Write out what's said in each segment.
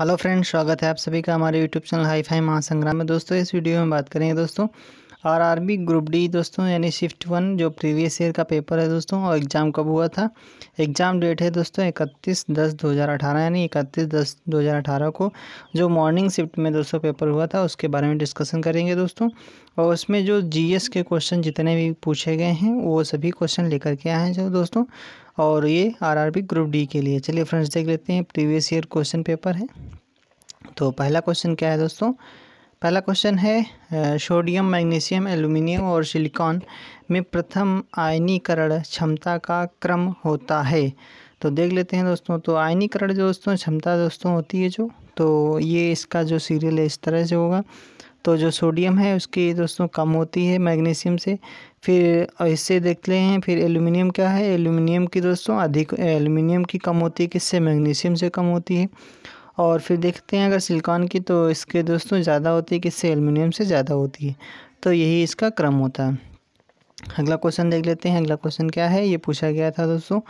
hello friends स्वागत है आप सभी का हमारे YouTube channel hi fi Mahasangram में दोस्तों इस वीडियो में बात करेंगे दोस्तों आरआरबी ग्रुप डी दोस्तों यानी शिफ्ट वन जो प्रीवियस ईयर का पेपर है दोस्तों और एग्ज़ाम कब हुआ था एग्ज़ाम डेट है दोस्तों इकतीस दस दो हज़ार अठारह यानी इकतीस दस दो हज़ार अठारह को जो मॉर्निंग शिफ्ट में दोस्तों पेपर हुआ था उसके बारे में डिस्कशन करेंगे दोस्तों और उसमें जो एस के क्वेश्चन जितने भी पूछे गए हैं वो सभी क्वेश्चन लेकर के आए हैं जो दोस्तों और ये आरआरबी ग्रुप डी के लिए चलिए फ्रेंड्स देख लेते हैं प्रीवियस ईयर क्वेश्चन पेपर है तो पहला क्वेश्चन क्या है दोस्तों पहला क्वेश्चन है सोडियम मैग्नीशियम एल्यूमिनियम और सिलिकॉन में प्रथम आयनीकरण क्षमता का क्रम होता है तो देख लेते हैं दोस्तों तो आयनीकरण जो दोस्तों क्षमता दोस्तों होती है जो तो ये इसका जो सीरियल है इस तरह से होगा तो जो सोडियम है उसकी दोस्तों कम होती है मैग्नीशियम से फिर इससे देखते हैं फिर एल्युमिनियम क्या है एल्युमिनियम की दोस्तों अधिक एल्युमिनियम की कम होती है किससे मैग्नीशियम से कम होती है और फिर देखते हैं अगर सिलिकॉन की तो इसके दोस्तों ज़्यादा होती है किससे एल्युमिनियम से ज़्यादा होती है तो यही इसका क्रम होता है अगला क्वेश्चन देख लेते हैं अगला क्वेश्चन क्या है ये पूछा गया था दोस्तों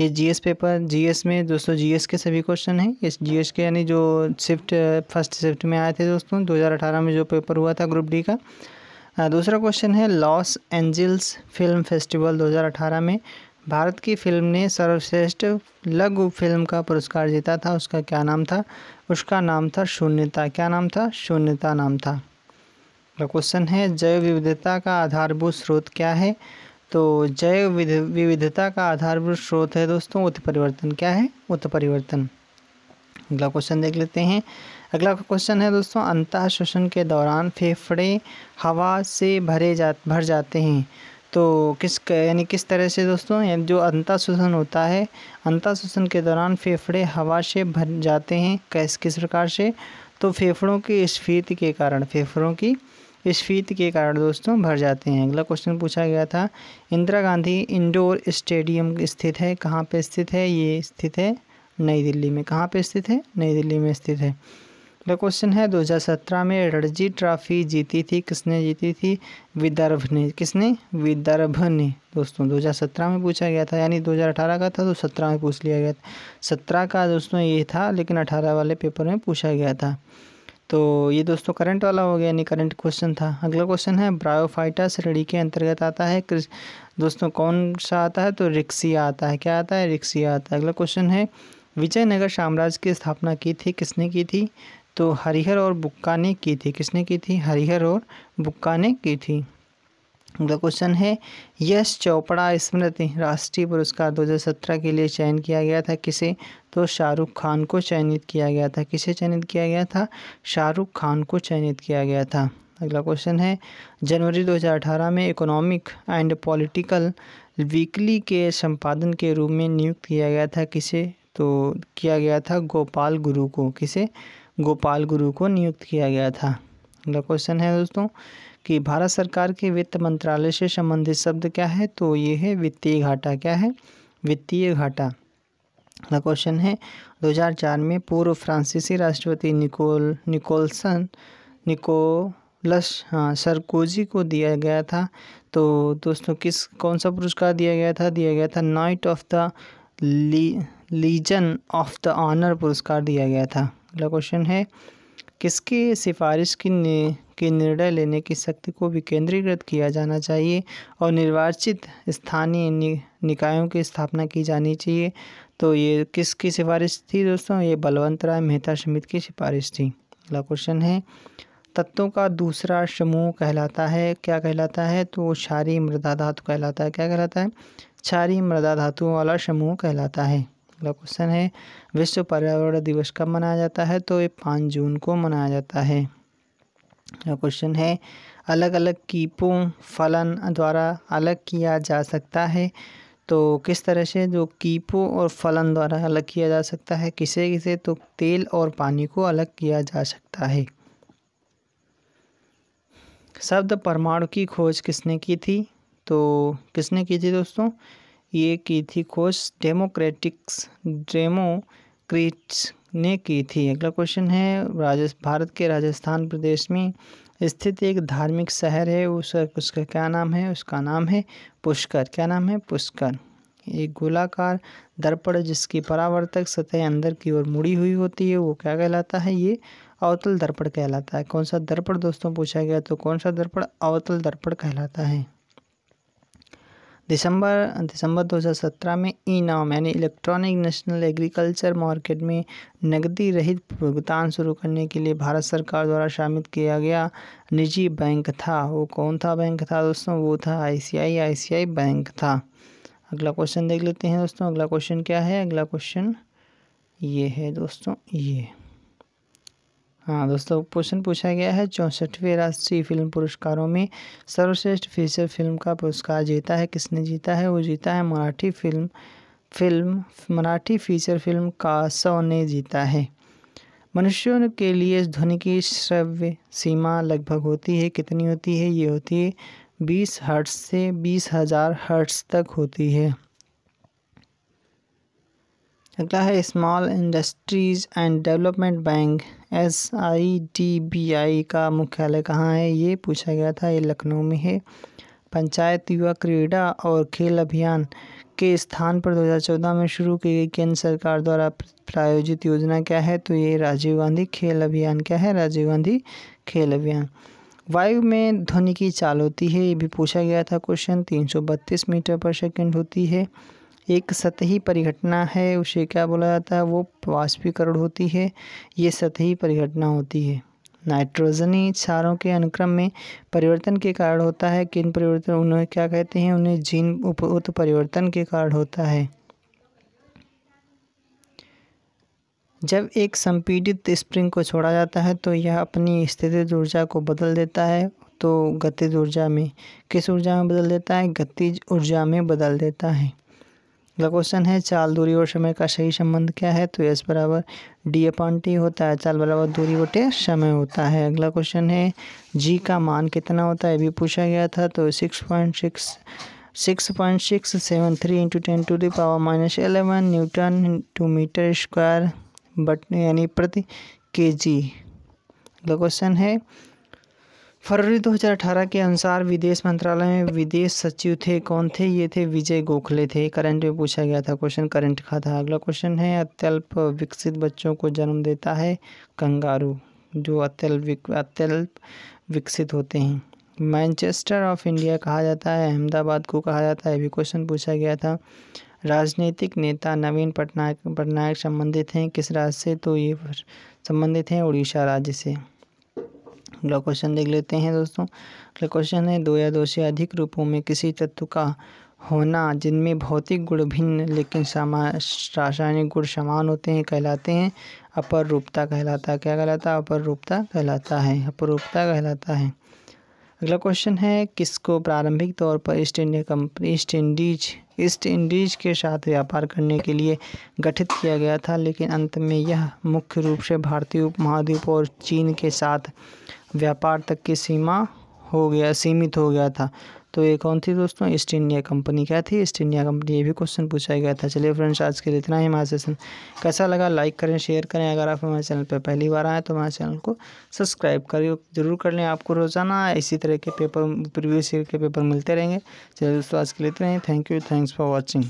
ये जीएस पेपर जीएस में दोस्तों जीएस के सभी क्वेश्चन हैं इस जीएस के यानी जो शिफ्ट फर्स्ट शिफ्ट में आए थे दोस्तों 2018 में जो पेपर हुआ था ग्रुप डी का दूसरा क्वेश्चन है लॉस एंजल्स फिल्म फेस्टिवल 2018 में भारत की फिल्म ने सर्वश्रेष्ठ लघु फिल्म का पुरस्कार जीता था उसका क्या नाम था उसका नाम था शून्यता क्या नाम था शून्यता नाम था अगला क्वेश्चन है जैव विविधता का आधारभूत स्रोत क्या है तो जैव विविधता का आधारभूत स्रोत है दोस्तों उत्परिवर्तन क्या है उत्परिवर्तन अगला क्वेश्चन देख लेते हैं अगला क्वेश्चन है दोस्तों अंत श्वसन के दौरान फेफड़े हवा से भरे जा भर जाते हैं तो किस यानी किस तरह से दोस्तों जो अंत श्वसन होता है अंत श्वसन के दौरान फेफड़े हवा से भर जाते हैं कैस किस प्रकार से तो फेफड़ों की स्फीति के कारण फेफड़ों की स्फीत के कारण दोस्तों भर जाते हैं अगला क्वेश्चन पूछा गया था इंदिरा गांधी इंडोर स्टेडियम स्थित है कहाँ पे स्थित है ये स्थित है नई दिल्ली में कहाँ पे स्थित है नई दिल्ली में स्थित है अगला क्वेश्चन है 2017 में रणजी ट्रॉफी जीती थी किसने जीती थी विदर्भ ने किसने विदर्भ ने दोस्तों 2017 में पूछा गया था यानी 2018 का था तो 17 में पूछ लिया गया था सत्रह का दोस्तों ये था लेकिन अठारह वाले पेपर में पूछा गया था तो ये दोस्तों करंट वाला हो गया यानी करंट क्वेश्चन था अगला क्वेश्चन है ब्रायोफाइटा श्रेणी के अंतर्गत आता है दोस्तों कौन सा आता है तो रिक्सिया आता है क्या आता है रिक्सिया आता है अगला क्वेश्चन है विजयनगर साम्राज्य की स्थापना की थी किसने की थी तो हरिहर और बुक्का ने की थी किसने की थी हरिहर और बुक्का ने की थी अगला क्वेश्चन है यश चोपड़ा स्मृति राष्ट्रीय पुरस्कार 2017 के लिए चयन किया गया था किसे तो शाहरुख खान को चयनित किया गया था किसे चयनित किया गया था शाहरुख खान को चयनित किया गया था अगला क्वेश्चन है जनवरी 2018 में इकोनॉमिक एंड पॉलिटिकल वीकली के संपादन के रूप में नियुक्त किया गया था किसे तो किया गया था गोपाल गुरु को किसे गोपाल गुरु को नियुक्त किया गया था अगला क्वेश्चन है दोस्तों कि भारत सरकार के वित्त मंत्रालय से संबंधित शब्द क्या है तो ये है वित्तीय घाटा क्या है वित्तीय घाटा अगला क्वेश्चन है 2004 में पूर्व फ्रांसीसी राष्ट्रपति निकोल निकोलसन निकोलस हाँ सरकोजी को दिया गया था तो दोस्तों किस कौन सा पुरस्कार दिया गया था दिया गया था Knight of the Legion of the Honour पुरस्कार दिया गया था अगला क्वेश्चन है किसके सिफारिश की के निर्णय लेने की शक्ति को भी केंद्रीकृत किया जाना चाहिए और निर्वाचित स्थानीय नि, निकायों की स्थापना की जानी चाहिए तो ये किसकी सिफारिश थी दोस्तों ये बलवंत राय मेहता समिति की सिफारिश थी अगला क्वेश्चन है तत्वों का दूसरा समूह कहलाता है क्या कहलाता है तो क्षारी मृदा धातु कहलाता है क्या कहलाता है क्षारी मृदा धातुओं वाला समूह कहलाता है अगला क्वेश्चन है विश्व पर्यावरण दिवस कब मनाया जाता है तो ये पाँच जून को मनाया जाता है अगला क्वेश्चन है अलग अलग कीपों फलन द्वारा अलग किया जा सकता है तो किस तरह से जो कीपों और फलन द्वारा अलग किया जा सकता है किसे किसे तो तेल और पानी को अलग किया जा सकता है शब्द परमाणु की खोज किसने की थी तो किसने की थी दोस्तों ये की थी खोज डेमोक्रेटिक्स डेमोक्रेट्स ने की थी अगला क्वेश्चन है राजस्थ भारत के राजस्थान प्रदेश में स्थित एक धार्मिक शहर है उस उसका क्या नाम है उसका नाम है पुष्कर क्या नाम है पुष्कर एक गोलाकार दर्पण जिसकी परावर्तक सतह अंदर की ओर मुड़ी हुई होती है वो क्या कहलाता है ये अवतल दर्पण कहलाता है कौन सा दर्पण दोस्तों पूछा गया तो कौन सा दर्पण अवतल दर्पण कहलाता है दिसंबर दिसंबर 2017 में ई नाम यानी इलेक्ट्रॉनिक नेशनल एग्रीकल्चर मार्केट में नकदी रहित भुगतान शुरू करने के लिए भारत सरकार द्वारा शामिल किया गया निजी बैंक था वो कौन था बैंक था दोस्तों वो था आईसीआई आईसीआई बैंक था अगला क्वेश्चन देख लेते हैं दोस्तों अगला क्वेश्चन क्या है अगला क्वेश्चन ये है दोस्तों ये हाँ दोस्तों क्वेश्चन पूछा गया है चौंसठवें राष्ट्रीय फिल्म पुरस्कारों में सर्वश्रेष्ठ फीचर फिल्म का पुरस्कार जीता है किसने जीता है वो जीता है Marathi film film Marathi feature film का सौ ने जीता है मनुष्यों के लिए ध्वनि की श्रव्य सीमा लगभग होती है कितनी होती है ये होती है बीस हर्ट्स से बीस हज़ार हर्ट्स तक होती है अगला है Small Industries and Development Bank S I D B I का मुख्यालय कहाँ है ये पूछा गया था ये लखनऊ में है पंचायत युवा क्रीड़ा और खेल अभियान के स्थान पर 2014 में शुरू की गई केंद्र सरकार द्वारा प्रायोजित योजना क्या है तो ये राजीव गांधी खेल अभियान क्या है राजीव गांधी खेल अभियान वायु में ध्वनि की चाल होती है ये भी पूछा गया था क्वेश्चन तीन मीटर पर सेकेंड होती है एक सतही परिघटना है उसे क्या बोला जाता है वो वाष्पीकरण होती है ये सतही परिघटना होती है नाइट्रोजनी क्षारों के अनुक्रम में परिवर्तन के कारण होता है किन परिवर्तन उन्हें क्या कहते हैं उन्हें जीन उप परिवर्तन के कारण होता है जब एक संपीड़ित स्प्रिंग को छोड़ा जाता है तो यह अपनी स्थिति ऊर्जा को बदल देता है तो गतिज ऊर्जा में किस ऊर्जा में बदल देता है गतिज ऊर्जा में बदल देता है अगला क्वेश्चन है चाल दूरी और समय का सही संबंध क्या है तो एस बराबर डी अपॉन टी होता है चाल बराबर दूरी बटे समय होता है अगला क्वेश्चन है जी का मान कितना होता है भी पूछा गया था तो six point six six point six seven three into ten to the power minus eleven newton to metre square but यानी प्रति के जी अगला क्वेश्चन है फरवरी 2018 के अनुसार विदेश मंत्रालय में विदेश सचिव थे कौन थे ये थे विजय गोखले थे करंट में पूछा गया था क्वेश्चन करंट का था अगला क्वेश्चन है अत्यल्प विकसित बच्चों को जन्म देता है कंगारू जो अत्यल्प अत्यल्प विकसित होते हैं मैनचेस्टर ऑफ इंडिया कहा जाता है अहमदाबाद को कहा जाता है भी क्वेश्चन पूछा गया था राजनीतिक नेता नवीन पटनायक पटनायक संबंधित हैं किस राज्य से तो ये संबंधित हैं उड़ीसा राज्य से अगला क्वेश्चन देख लेते हैं दोस्तों अगला क्वेश्चन है दो या दो से अधिक रूपों में किसी तत्व का होना जिनमें भौतिक गुण भिन्न लेकिन समा रासायनिक गुण समान होते हैं कहलाते हैं अपर रूपता कहलाता है क्या कहलाता है अपर रूपता कहलाता है अपरूपता कहलाता है अगला क्वेश्चन है किसको प्रारंभिक तौर पर East India Company East Indies East Indies के साथ व्यापार करने के लिए गठित किया गया था लेकिन अंत में यह मुख्य रूप से भारतीय उपमहाद्वीप और चीन के साथ व्यापार तक की सीमा हो गया सीमित हो गया था तो ये कौन थी दोस्तों ईस्ट इंडिया कंपनी क्या थी ईस्ट इंडिया कंपनी ये भी क्वेश्चन पूछा गया था चलिए फ्रेंड्स आज के लिए इतना ही हमारा सेशन कैसा लगा लाइक करें शेयर करें अगर आप हमारे चैनल पर पहली बार आएँ तो हमारे चैनल को सब्सक्राइब करिए जरूर कर लें आपको रोज़ाना इसी तरह के पेपर प्रीवियस ईयर के पेपर मिलते रहेंगे चलिए दोस्तों आज के लिए इतना ही thank you thanks for watching